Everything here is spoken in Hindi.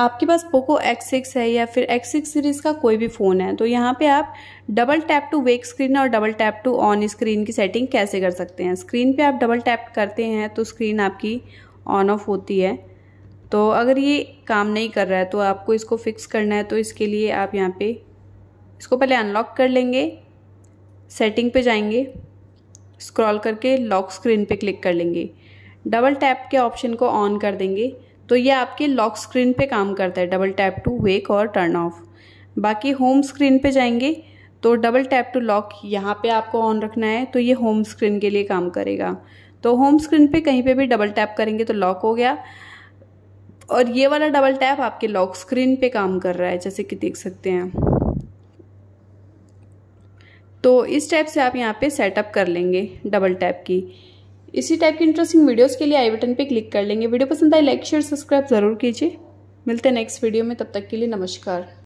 आपके पास पोको एक्स सिक्स है या फिर एक्स सिक्स सीरीज़ का कोई भी फ़ोन है तो यहाँ पे आप double tap to wake screen और double tap to on screen की सेटिंग कैसे कर सकते हैं स्क्रीन पे आप डबल टैप करते हैं तो स्क्रीन आपकी ऑन ऑफ होती है तो अगर ये काम नहीं कर रहा है तो आपको इसको फिक्स करना है तो इसके लिए आप यहाँ पर इसको पहले अनलॉक कर लेंगे सेटिंग पर जाएंगे स्क्रॉल करके लॉक स्क्रीन पर क्लिक कर लेंगे डबल टैप के ऑप्शन को ऑन कर देंगे तो ये आपके लॉक स्क्रीन पे काम करता है डबल टैप टू वेक और टर्न ऑफ बाकी होम स्क्रीन पे जाएंगे तो डबल टैप टू लॉक यहाँ पे आपको ऑन रखना है तो ये होम स्क्रीन के लिए काम करेगा तो होम स्क्रीन पे कहीं पे भी डबल टैप करेंगे तो लॉक हो गया और ये वाला डबल टैप आपके लॉक स्क्रीन पे काम कर रहा है जैसे कि देख सकते हैं तो इस टाइप से आप यहाँ पे सेटअप कर लेंगे डबल टैप की इसी टाइप की इंटरेस्टिंग वीडियोस के लिए आई बटन पे क्लिक कर लेंगे वीडियो पसंद आए लाइक शेयर सब्सक्राइब जरूर कीजिए मिलते हैं नेक्स्ट वीडियो में तब तक के लिए नमस्कार